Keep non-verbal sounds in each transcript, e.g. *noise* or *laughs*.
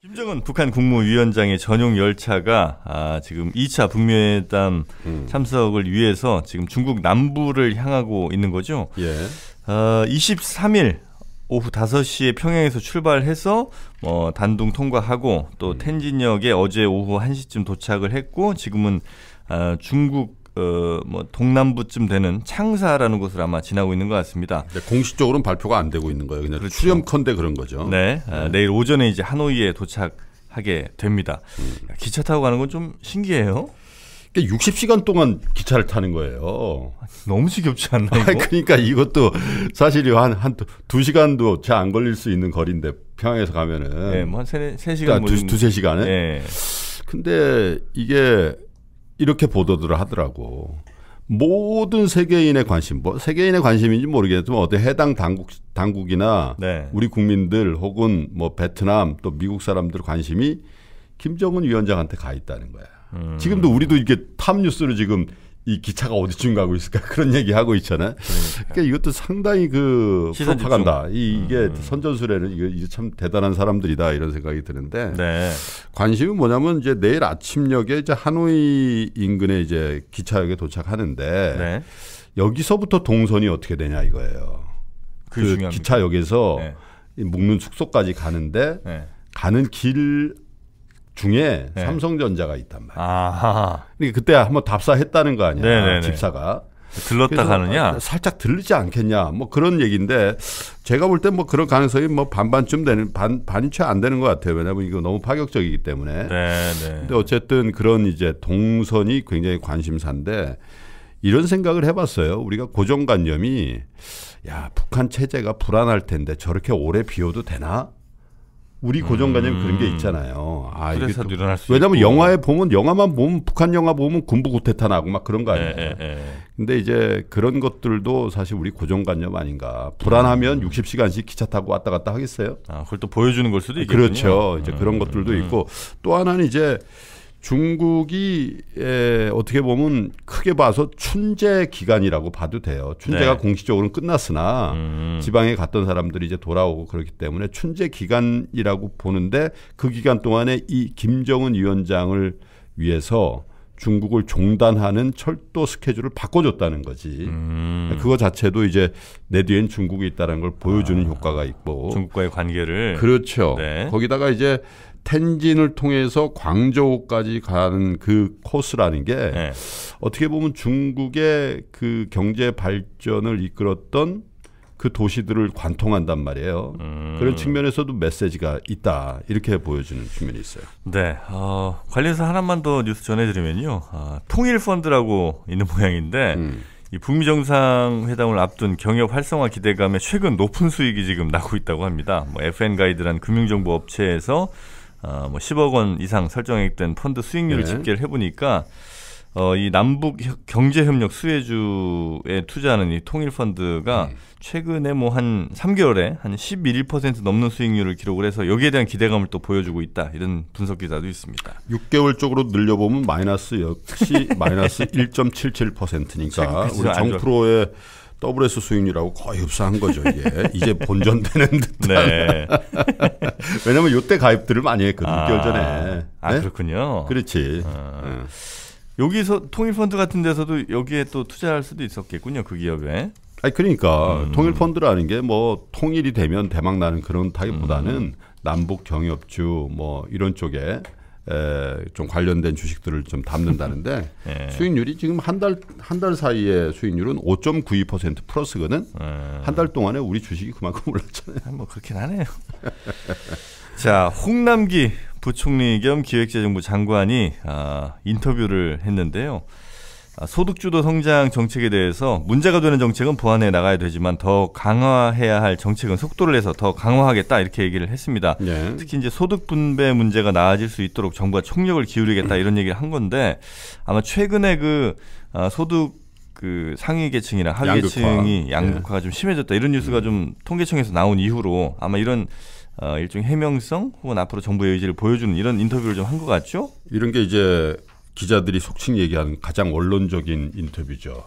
김정은 북한 국무위원장의 전용 열차가 아, 지금 2차 북미회담 음. 참석을 위해서 지금 중국 남부를 향하고 있는 거죠. 예. 어, 아, 23일 오후 5시에 평양에서 출발해서 뭐 단둥 통과하고 또 음. 텐진역에 어제 오후 1시쯤 도착을 했고 지금은 아, 중국 어, 뭐 동남부쯤 되는 창사라는 곳을 아마 지나고 있는 것 같습니다. 네, 공식적으로는 발표가 안 되고 있는 거예요. 그냥 그렇죠. 출연컨대 그런 거죠. 네, 아, 네. 아, 내일 오전에 이제 하노이에 도착하게 됩니다. 음. 기차 타고 가는 건 좀 신기해요. 60시간 그러니까 동안 기차를 타는 거예요. 너무 지겹지 않나요? 아, 그러니까 이것도 사실 한한 두 시간도 잘 안 걸릴 수 있는 거리인데 평양에서 가면은 네, 뭐한 3, 시간 그러니까 두, 뭐 두세 시간은 네. 근데 이게 이렇게 보도들을 하더라고. 모든 세계인의 관심, 뭐 세계인의 관심인지 모르겠지만 어떤 해당 당국 당국이나 네. 우리 국민들 혹은 뭐 베트남 또 미국 사람들 관심이 김정은 위원장한테 가 있다는 거야. 음. 지금도 우리도 이렇게 탑 뉴스를 지금 이 기차가 어디쯤 가고 있을까 *laughs* 그런 얘기 하고 있잖아요. 그러니까, 그러니까 이것도 상당히 그파간다 이, 이게 음. 선전술에는 이거, 이거 참 대단한 사람들이다 이런 생각이 드는데 네. 관심이 뭐냐면 이제 내일 아침녘에 이제 하노이 인근에 이제 기차역에 도착하는데 네. 여기서부터 동선이 어떻게 되냐 이거예요. 그 중요합니다. 기차역에서 네. 묵는 숙소까지 가는데 네. 가는 길 중에 네. 삼성전자가 있단 말이야. 아하. 그러니까 그때 한번 답사했다는 거 아니야. 네네네. 네, 네. 집사가. 들렀다 가느냐? 아, 살짝 들리지 않겠냐. 뭐 그런 얘기인데 제가 볼 때 뭐 그런 가능성이 뭐 반반쯤 되는 반 반이 안 되는 것 같아요. 왜냐면 이거 너무 파격적이기 때문에. 네, 네. 근데 어쨌든 그런 이제 동선이 굉장히 관심사인데 이런 생각을 해봤어요. 우리가 고정관념이 야 북한 체제가 불안할 텐데 저렇게 오래 비워도 되나? 우리 고정관념이 음. 그런 게 음. 있잖아요. 아, 이게 좀, 왜냐하면 영화에 보면 영화만 보면 북한 영화 보면 군부 구태타 나고 막 그런 거 아니에요. 에, 예, 에, 예, 예. 근데 이제 그런 것들도 사실 우리 고정관념 아닌가. 불안하면 음. 60시간씩 기차 타고 왔다 갔다 하겠어요? 아, 그걸 또 보여주는 걸 수도 아, 있겠군요. 그렇죠. 이제 음. 그런 것들도 음, 음. 있고 또 하나는 이제 중국이 에, 어떻게 보면 크게 봐서 춘제 기간이라고 봐도 돼요. 춘제가 네. 공식적으로는 끝났으나 음. 지방에 갔던 사람들이 이제 돌아오고 그렇기 때문에 춘제 기간이라고 보는데 그 기간 동안에 이 김정은 위원장을 위해서 중국을 종단하는 철도 스케줄을 바꿔줬다는 거지. 음. 그거 자체도 이제 내 뒤엔 중국이 있다는 걸 보여주는 아, 효과가 있고 중국과의 관계를 그렇죠. 네. 거기다가 이제 텐진을 통해서 광저우까지 가는 그 코스라는 게 네. 어떻게 보면 중국의 그 경제 발전을 이끌었던 그 도시들을 관통한단 말이에요. 음. 그런 측면에서도 메시지가 있다 이렇게 보여주는 측면이 있어요. 네, 어, 관련해서 하나만 더 뉴스 전해드리면요, 아, 통일 펀드라고 있는 *laughs* 모양인데. 음. 이 북미 정상회담을 앞둔 경협 활성화 기대감에 최근 높은 수익이 지금 나고 있다고 합니다. 뭐 FN 가이드란 금융정보 업체에서 어, 뭐 10억 원 이상 설정액된 펀드 수익률을 네. 집계를 해보니까 어, 이 남북 경제협력 수혜주에 투자하는 이 통일펀드가 네. 최근에 뭐 한 3개월에 한11% 넘는 수익률을 기록을 해서 여기에 대한 기대감을 또 보여주고 있다. 이런 분석 기사도 있습니다. 6개월 쪽으로 늘려보면 마이너스 역시 *laughs* 마이너스 1.77%니까 그렇죠. 우리 정프로의 WS 수익률하고 거의 흡사한 거죠 이게 이제 본전되는 *laughs* 듯 네. *laughs* 왜냐면 요때 가입들을 많이 했거든 아, 6개월 아, 전에. 네? 그렇군요. 그렇지. 아. 어. 응. 네. 여기서 통일펀드 같은 데서도 여기에 또 투자할 수도 있었겠군요 그 기업에. 아니 그러니까 음. 통일펀드라는 게 뭐 통일이 되면 대망 나는 그런 타입보다는 음. 남북 경협주 뭐 이런 쪽에 에, 좀 관련된 주식들을 좀 담는다는데 예. *laughs* 수익률이 지금 한 달 한 달 사이에 수익률은 5.92% 플러스거든. 예. 한달 동안에 우리 주식이 그만큼 올랐잖아요. 아, 뭐 그렇긴 하네요. *laughs* 자, 홍남기 부총리 겸 기획재정부 장관이 아, 인터뷰를 했는데요. 아, 소득주도 성장 정책에 대해서 문제가 되는 정책은 보완해 나가야 되지만 더 강화해야 할 정책은 속도를 내서 더 강화하겠다 이렇게 얘기를 했습니다. 네. 특히 이제 소득 분배 문제가 나아질 수 있도록 정부가 총력을 기울이겠다 이런 얘기를 한 건데 아마 최근에 그 아, 소득 그 상위 계층이나 하위 계층이 양극화. 가 네. 좀 심해졌다 이런 뉴스가 음. 좀 통계청에서 나온 이후로 아마 이런 어, 일종의 해명성 혹은 앞으로 정부의 의지를 보여주는 이런 인터뷰를 좀 한 것 같죠? 이런 게 이제 기자들이 속칭 얘기하는 가장 원론적인 인터뷰죠.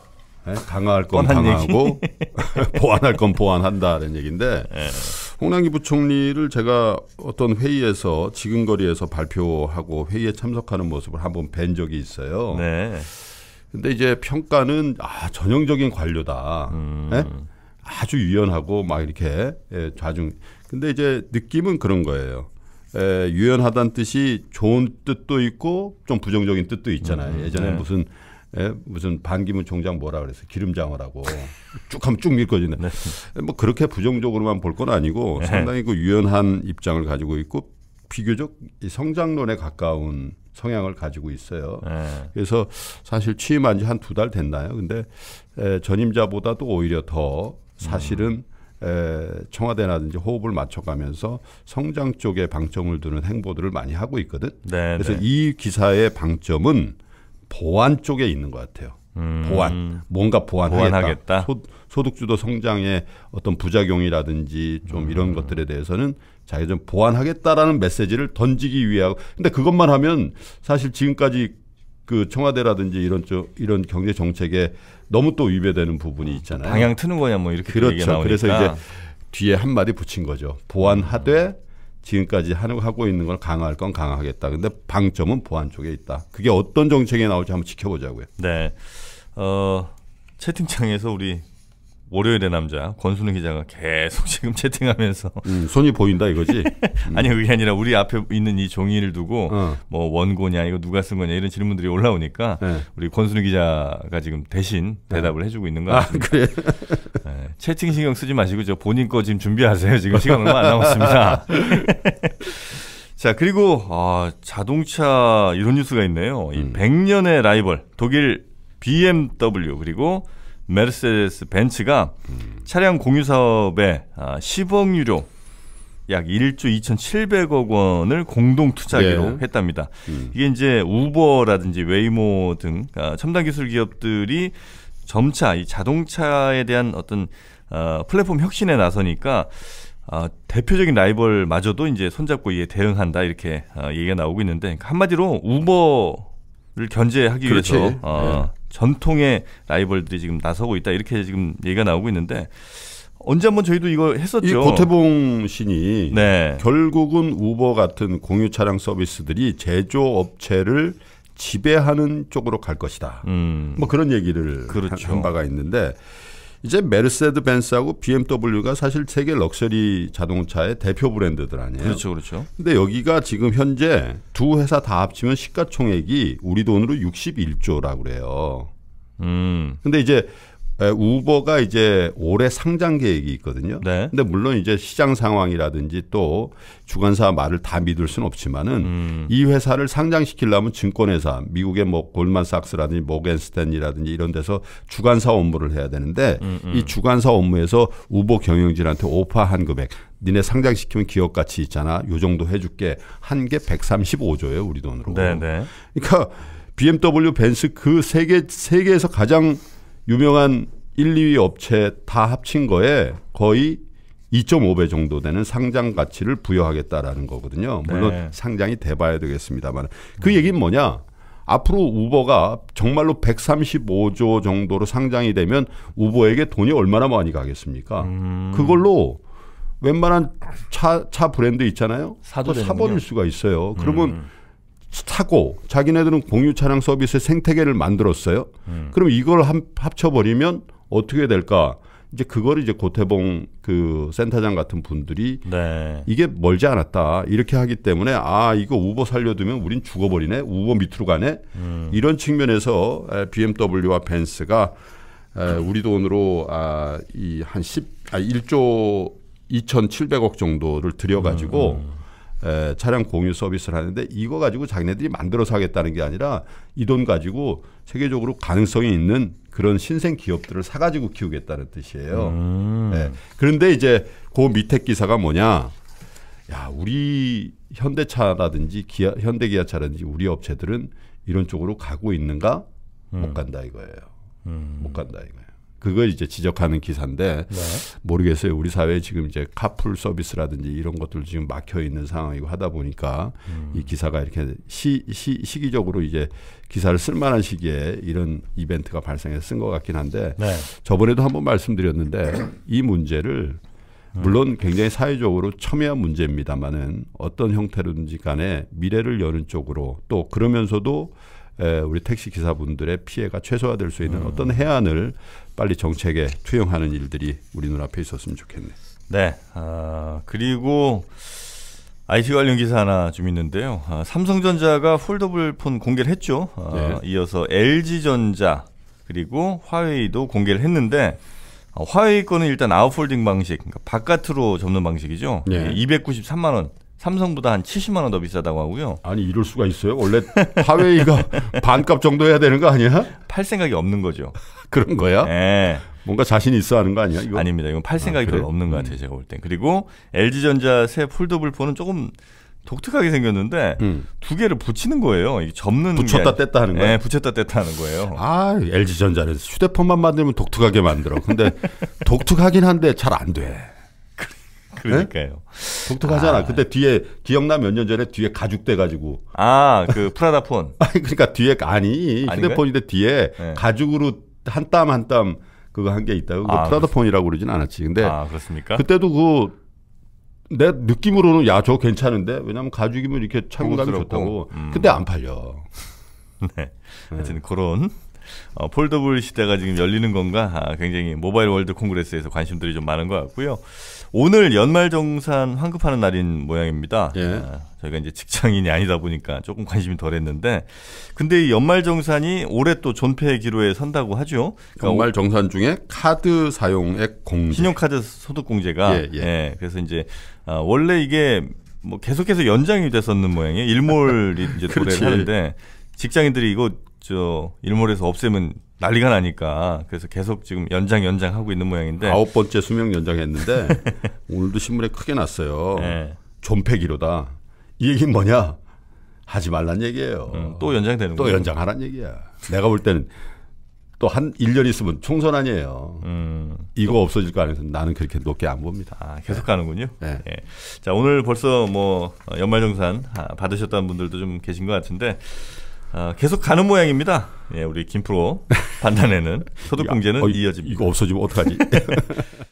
네? 강화할 건 강화하고 *laughs* 보완할 건 보완한다는 얘기인데 네. 홍남기 부총리를 제가 어떤 회의에서 지금 거리에서 발표하고 회의에 참석하는 모습을 한번 뵌 적이 있어요. 네. 근데 이제 평가는 아 전형적인 관료다. 음. 네? 아주 유연하고 막 이렇게 예, 좌중. 근데 이제 느낌은 그런 거예요. 에, 유연하다는 뜻이 좋은 뜻도 있고 좀 부정적인 뜻도 있잖아요. 음, 예전에 네. 무슨 예, 무슨 반기문 총장 뭐라 그래서 기름장어라고 네. 쭉 하면 쭉 밀거지요 네. 뭐 그렇게 부정적으로만 볼 건 아니고 네. 상당히 그 유연한 입장을 가지고 있고 비교적 성장론에 가까운 성향을 가지고 있어요. 네. 그래서 사실 취임한 지 한 두 달 됐나요? 근데 에, 전임자보다도 오히려 더 사실은 음. 에, 청와대라든지 호흡을 맞춰가면서 성장 쪽에 방점을 두는 행보들을 많이 하고 있거든. 네, 네. 그래서 이 기사의 방점은 보안 쪽에 있는 것 같아요. 음. 보안 뭔가 보완하겠다. 소, 득주도 성장의 어떤 부작용이라든지 좀 음. 이런 것들에 대해서는 자기가 좀 보완하겠다라는 메시지를 던지기 위하고 근데 그것만 하면 사실 지금까지 그 청와대라든지 이런 쪽 이런 경제 정책에 너무 또 위배되는 부분이 있잖아요. 방향 트는 거냐 뭐 이렇게 그렇죠. 그래서 이제 뒤에 한 마디 붙인 거죠. 보완하되 지금까지 하고 는하 있는 걸 강화할 건 강화하겠다. 근데 방점은 보안 쪽에 있다. 그게 어떤 정책에 나올지 한번 지켜보자고요. 네. 어, 채팅창에서 우리 월요일의 남자 권순우 기자가 계속 지금 채팅하면서 음, 손이 보인다 이거지? 음. *laughs* 아니 그게 아니라 우리 앞에 있는 이 종이를 두고 어. 뭐 원고냐 이거 누가 쓴 거냐 이런 질문들이 올라오니까 네. 우리 권순우 기자가 지금 대신 네. 대답을 네. 해주고 있는 거 같습니다. 아, 그래? *laughs* 네, 채팅 신경 쓰지 마시고 저 본인 거 지금 준비하세요. 지금 시간 얼마 안 남았습니다. *laughs* 자 그리고 아, 자동차 이런 뉴스가 있네요. 이 음. 100년의 라이벌 독일 BMW 그리고 메르세데스 벤츠가 음. 차량 공유 사업에 10억 유료약 1조 2,700억 원을 공동 투자하기로 네. 했답니다. 음. 이게 이제 우버라든지 웨이모 등 아, 첨단 기술 기업들이 점차 이 자동차에 대한 어떤 어, 플랫폼 혁신에 나서니까 어, 대표적인 라이벌마저도 이제 손잡고 이에 대응한다 이렇게 어, 얘기가 나오고 있는데 한마디로 우버를 견제하기 그렇지. 위해서 어, 네. 전통의 라이벌들이 지금 나서고 있다 이렇게 지금 얘기가 나오고 있는데 언제 한번 저희도 이거 했었죠. 이 고태봉 신이 네. 결국은 우버 같은 공유 차량 서비스들이 제조업체를 지배하는 쪽으로 갈 것이다. 음. 뭐 그런 얘기를 그렇죠. 한, 바가 있는데 이제 메르세드 벤스하고 BMW가 사실 세계 럭셔리 자동차의 대표 브랜드들 아니에요. 그렇죠, 그렇죠. 근데 여기가 지금 현재 두 회사 다 합치면 시가총액이 우리 돈으로 61조라고 그래요. 음. 근데 이제 우버가 이제 올해 상장 계획이 있거든요. 네. 근데 물론 이제 시장 상황이라든지 또 주관사 말을 다 믿을 수는 없지만은 음. 이 회사를 상장시키려면 증권회사, 미국의 뭐 골만삭스라든지 모겐스탠이라든지 이런 데서 주관사 업무를 해야 되는데 음, 음. 이 주관사 업무에서 우버 경영진한테 오파한 금액 니네 상장시키면 기업 가치 있잖아. 요 정도 해줄게. 한 게 135조예요, 우리 돈으로. 네, 네. 그러니까 BMW, 벤츠 그 세계 세계에서 가장 유명한 1, 2위 업체 다 합친 거에 거의 2.5배 정도 되는 상장 가치를 부여하겠다라는 거거든요. 물론 네. 상장이 돼봐야 되겠습니다만 그 얘기는 뭐냐? 앞으로 우버가 정말로 135조 정도로 상장이 되면 우버에게 돈이 얼마나 많이 가겠습니까? 음. 그걸로 웬만한 차, 차 브랜드 있잖아요. 사버릴 수가 있어요. 그러면 음. 타고 자기네들은 공유 차량 서비스 생태계를 만들었어요. 음. 그럼 이걸 함, 합쳐버리면 어떻게 될까? 이제 그걸 이제 고태봉 그 센터장 같은 분들이 네. 이게 멀지 않았다 이렇게 하기 때문에 아 이거 우버 살려두면 우린 죽어버리네 우버 밑으로 가네 음. 이런 측면에서 BMW와 벤츠가 우리 돈으로 아이 한 10, 아 1조 아, 2,700억 정도를 들여가지고 음. 음. 에, 차량 공유 서비스를 하는데 이거 가지고 자기네들이 만들어서 하겠다는 게 아니라 이 돈 가지고 세계적으로 가능성이 있는 그런 신생 기업들을 사가지고 키우겠다는 뜻이에요. 음. 네. 그런데 이제 그 밑에 기사가 뭐냐? 야, 우리 현대차라든지 기아, 현대기아차라든지 우리 업체들은 이런 쪽으로 가고 있는가? 음. 못 간다 이거예요. 음. 못 간다 이거예요. 그걸 이제 지적하는 기사인데 네. 모르겠어요. 우리 사회에 지금 이제 카풀 서비스라든지 이런 것들 지금 막혀 있는 상황이고 하다 보니까 음. 이 기사가 이렇게 시, 시, 시기적으로 이제 기사를 쓸 만한 시기에 이런 이벤트가 발생해서 쓴 것 같긴 한데 네. 저번에도 한 번 말씀드렸는데 이 문제를 음. 물론 굉장히 사회적으로 첨예한 문제입니다만은 어떤 형태로든지 간에 미래를 여는 쪽으로 또 그러면서도 우리 택시 기사분들의 피해가 최소화될 수 있는 음. 어떤 해안을 빨리 정책에 투영하는 일들이 우리 눈앞에 있었으면 좋겠네. 네. 아, 그리고 IT 관련 기사 하나 좀 있는데요. 아, 삼성전자가 폴더블폰 공개를 했죠. 아, 네. 이어서 LG전자 그리고 화웨이도 공개를 했는데 아, 화웨이 거는 일단 아웃폴딩 방식, 그러니까 바깥으로 접는 방식이죠. 네. 293만 예, 원 삼성보다 한 70만 원 더 비싸다고 하고요. 아니 이럴 수가 있어요? 원래 하웨이가 *laughs* 반값 정도 해야 되는 거 아니야? 팔 생각이 없는 거죠. *laughs* 그런 거야? 네. 뭔가 자신 있어 하는 거 아니야? 이거? 아닙니다. 이건 팔 아, 생각이 아, 그래? 별로 없는 것 음. 같아요. 제가 볼 땐. 그리고 LG전자 새 폴더블 폰은 조금 독특하게 생겼는데 음. 두 개를 붙이는 거예요. 접는 붙였다 게... 뗐다 하는 거예요. 네, 붙였다 뗐다 하는 거예요. 아, LG 전자는 휴대폰만 만들면 독특하게 만들어. 근데 *laughs* 독특하긴 한데 잘 안 돼. 그러니까요. 네? 독특하잖아. 아. 근데 뒤에 기억나 몇 년 전에 뒤에 가죽 돼 가지고 아 그 프라다 폰. *laughs* 아니 그러니까 뒤에 아니 휴대폰인데 뒤에 네. 가죽으로 한 땀 한 땀 그거 한 게 있다고 아, 프라다 폰이라고 그러진 않았지. 근데 아 그렇습니까? 그때도 그 내 느낌으로는 야 저 괜찮은데 왜냐면 가죽이면 이렇게 착용감이 좋다고. 음. 근데 안 팔려. *laughs* 네. 네. 하여튼 네. 그런 어, 폴더블 시대가 지금 열리는 건가 아, 굉장히 모바일 월드 콩그레스에서 관심들이 좀 많은 것 같고요. 오늘 연말정산 환급하는 날인 모양입니다. 예. 아, 저희가 이제 직장인이 아니다 보니까 조금 관심이 덜했는데, 근데 이 연말정산이 올해 또 존폐 기로에 선다고 하죠. 그러니까 연말정산 중에 카드 사용액 공제, 신용카드 소득공제가 예, 예. 예, 그래서 이제 아, 원래 이게 뭐 계속해서 연장이 됐었는 모양이에요. 일몰이 이제 *laughs* 도래를 하는데 직장인들이 이거 저 일몰에서 없애면 난리가 나니까 그래서 계속 지금 연장 연장하고 있는 모양인데 아홉 번째 수명 연장했는데 *laughs* 오늘도 신문에 크게 났어요. 네. 존폐기로다. 이 얘기는 뭐냐? 하지 말란 얘기예요. 음, 또 연장되는 또 연장하란 얘기야. 내가 볼 때는 또 한 1년 있으면 총선 아니에요. 음, 이거 또. 없어질 거 아니어서 나는 그렇게 높게 안 봅니다. 아, 계속 가는군요. 네. 네. 예. 자, 오늘 벌써 뭐 연말정산 받으셨다는 분들도 좀 계신 것 같은데 어, 계속 가는 모양입니다. 예, 우리 김프로 *laughs* 판단에는 소득공제는 이, 이어집니다. 이거 없어지면 어떡하지? *laughs*